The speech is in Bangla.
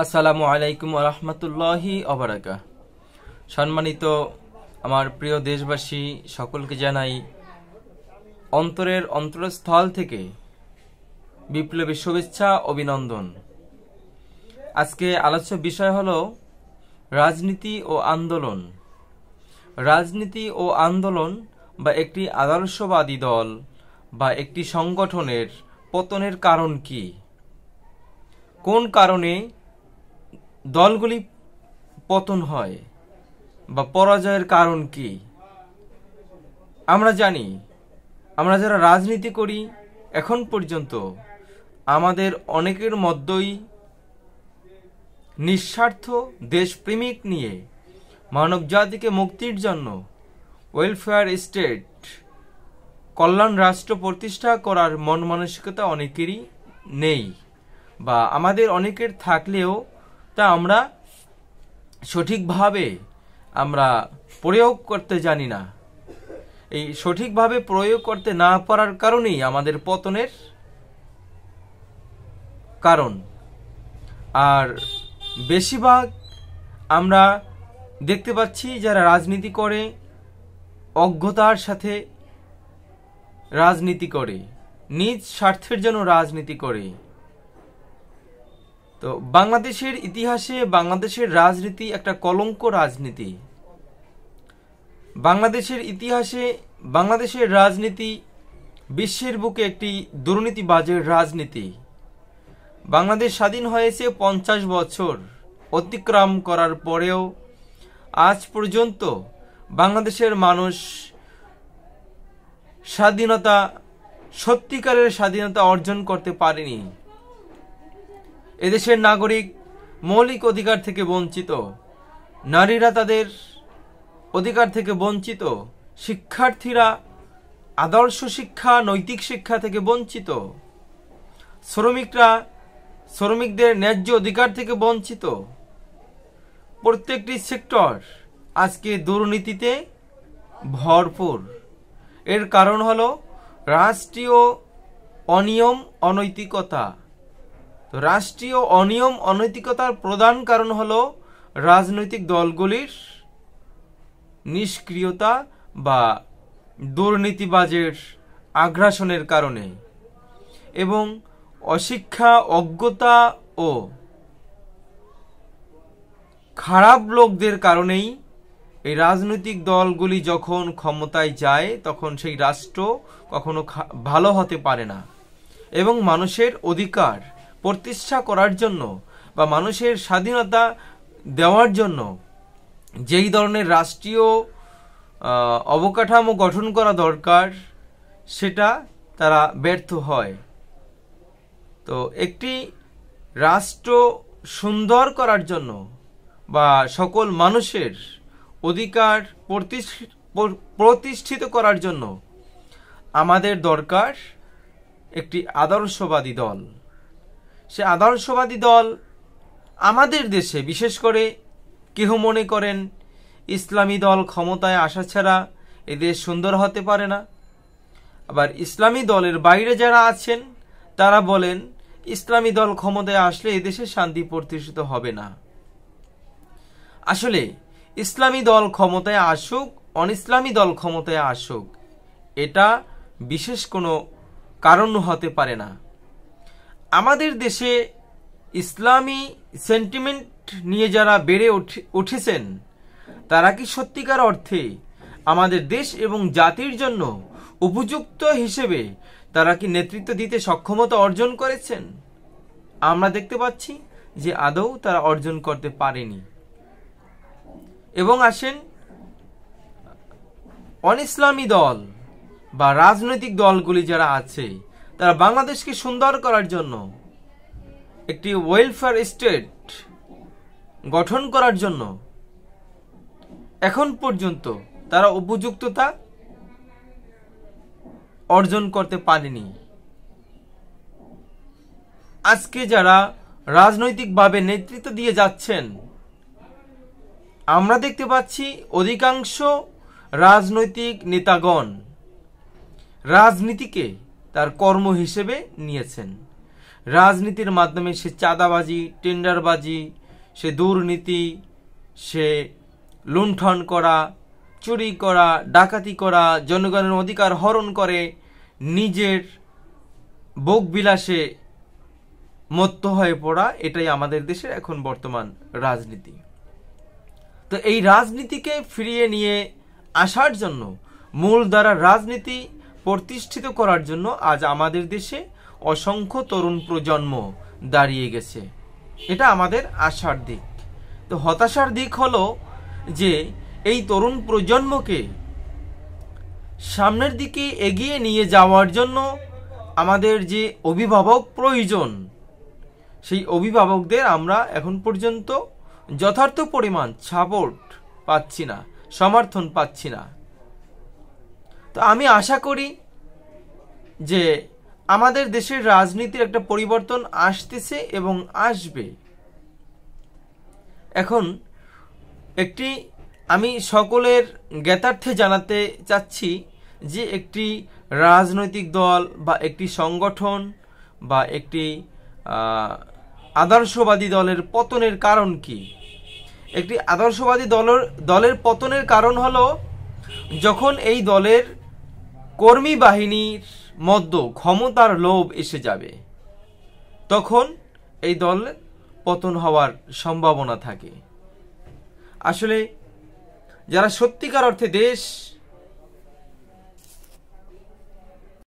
আসসালামু আলাইকুম রহমতুল্লাহি অবরাকা সম্মানিত আমার প্রিয় দেশবাসী সকলকে জানাই অন্তরের অন্তরস্থল থেকে বিপ্লবী শুভেচ্ছা অভিনন্দন আজকে আলোচ্য বিষয় হল রাজনীতি ও আন্দোলন রাজনীতি ও আন্দোলন বা একটি আদর্শবাদী দল বা একটি সংগঠনের পতনের কারণ কি কোন কারণে দলগুলি পতন হয় বা পরাজয়ের কারণ কি আমরা জানি আমরা যারা রাজনীতি করি এখন পর্যন্ত আমাদের অনেকের মধ্যেই নিঃস্বার্থ দেশপ্রেমিক নিয়ে মানব জাতিকে মুক্তির জন্য ওয়েলফেয়ার স্টেট কল্যাণ রাষ্ট্র প্রতিষ্ঠা করার মন মানসিকতা অনেকেরই নেই বা আমাদের অনেকের থাকলেও তা আমরা সঠিকভাবে আমরা প্রয়োগ করতে জানি না এই সঠিকভাবে প্রয়োগ করতে না পারার কারণেই আমাদের পতনের কারণ আর বেশিরভাগ আমরা দেখতে পাচ্ছি যারা রাজনীতি করে অজ্ঞতার সাথে রাজনীতি করে নিজ স্বার্থের জন্য রাজনীতি করে তো বাংলাদেশের ইতিহাসে বাংলাদেশের রাজনীতি একটা কলঙ্ক রাজনীতি বাংলাদেশের ইতিহাসে বাংলাদেশের রাজনীতি বিশ্বের বুকে একটি দুর্নীতিবাজের রাজনীতি বাংলাদেশ স্বাধীন হয়েছে পঞ্চাশ বছর অতিক্রম করার পরেও আজ পর্যন্ত বাংলাদেশের মানুষ স্বাধীনতা সত্যিকারের স্বাধীনতা অর্জন করতে পারেনি এদেশের নাগরিক মৌলিক অধিকার থেকে বঞ্চিত নারীরা তাদের অধিকার থেকে বঞ্চিত শিক্ষার্থীরা আদর্শ শিক্ষা নৈতিক শিক্ষা থেকে বঞ্চিত শ্রমিকরা শ্রমিকদের ন্যায্য অধিকার থেকে বঞ্চিত প্রত্যেকটি সেক্টর আজকে দুর্নীতিতে ভরপুর এর কারণ হলো রাষ্ট্রীয় অনিয়ম অনৈতিকতা তো রাষ্ট্রীয় অনিয়ম অনৈতিকতার প্রধান কারণ হল রাজনৈতিক দলগুলির নিষ্ক্রিয়তা বা দুর্নীতিবাজের আগ্রাসনের কারণে এবং অশিক্ষা অজ্ঞতা ও খারাপ লোকদের কারণেই এই রাজনৈতিক দলগুলি যখন ক্ষমতায় যায় তখন সেই রাষ্ট্র কখনো ভালো হতে পারে না এবং মানুষের অধিকার প্রতিষ্ঠা করার জন্য বা মানুষের স্বাধীনতা দেওয়ার জন্য যেই ধরনের রাষ্ট্রীয় অবকাঠামো গঠন করা দরকার সেটা তারা ব্যর্থ হয় তো একটি রাষ্ট্র সুন্দর করার জন্য বা সকল মানুষের অধিকার প্রতিষ্ঠিত করার জন্য আমাদের দরকার একটি আদর্শবাদী দল সে আদর্শবাদী দল আমাদের দেশে বিশেষ করে কেহ মনে করেন ইসলামী দল ক্ষমতায় আসা ছাড়া দেশ সুন্দর হতে পারে না আবার ইসলামী দলের বাইরে যারা আছেন তারা বলেন ইসলামী দল ক্ষমতায় আসলে এদেশে শান্তি প্রতিষ্ঠিত হবে না আসলে ইসলামী দল ক্ষমতায় আসুক অন ইসলামী দল ক্ষমতায় আসুক এটা বিশেষ কোনো কারণ হতে পারে না আমাদের দেশে ইসলামী সেন্টিমেন্ট নিয়ে যারা বেড়ে উঠেছেন তারা কি সত্যিকার অর্থে আমাদের দেশ এবং জাতির জন্য উপযুক্ত হিসেবে তারা কি নেতৃত্ব দিতে সক্ষমতা অর্জন করেছেন আমরা দেখতে পাচ্ছি যে আদৌ তারা অর্জন করতে পারেনি এবং আসেন অন ইসলামী দল বা রাজনৈতিক দলগুলি যারা আছে তারা বাংলাদেশকে সুন্দর করার জন্য একটি ওয়েলফেয়ার স্টেট গঠন করার জন্য এখন পর্যন্ত তারা উপযুক্ততা অর্জন করতে পারেনি আজকে যারা রাজনৈতিকভাবে নেতৃত্ব দিয়ে যাচ্ছেন আমরা দেখতে পাচ্ছি অধিকাংশ রাজনৈতিক নেতাগণ রাজনীতিকে তার কর্ম হিসেবে নিয়েছেন রাজনীতির মাধ্যমে সে চাঁদাবাজি টেন্ডারবাজি সে দুর্নীতি সে লুণ্ঠন করা চুরি করা ডাকাতি করা জনগণের অধিকার হরণ করে নিজের বোকবিলাসে মত্ত হয়ে পড়া এটাই আমাদের দেশের এখন বর্তমান রাজনীতি তো এই রাজনীতিকে ফিরিয়ে নিয়ে আসার জন্য মূল দ্বারা রাজনীতি প্রতিষ্ঠিত করার জন্য আজ আমাদের দেশে অসংখ্য তরুণ প্রজন্ম দাঁড়িয়ে গেছে এটা আমাদের আশার দিক তো হতাশার দিক হলো যে এই তরুণ প্রজন্মকে সামনের দিকে এগিয়ে নিয়ে যাওয়ার জন্য আমাদের যে অভিভাবক প্রয়োজন সেই অভিভাবকদের আমরা এখন পর্যন্ত যথার্থ পরিমাণ সাপোর্ট পাচ্ছি না সমর্থন পাচ্ছি না তো আমি আশা করি যে আমাদের দেশের রাজনীতির একটা পরিবর্তন আসতেছে এবং আসবে এখন একটি আমি সকলের জ্ঞাতার্থে জানাতে চাচ্ছি যে একটি রাজনৈতিক দল বা একটি সংগঠন বা একটি আদর্শবাদী দলের পতনের কারণ কি একটি আদর্শবাদী দলের দলের পতনের কারণ হলো যখন এই দলের কর্মী বাহিনীর মধ্য ক্ষমতার লোভ এসে যাবে তখন এই দল পতন হওয়ার সম্ভাবনা থাকে আসলে যারা সত্যিকার অর্থে দেশ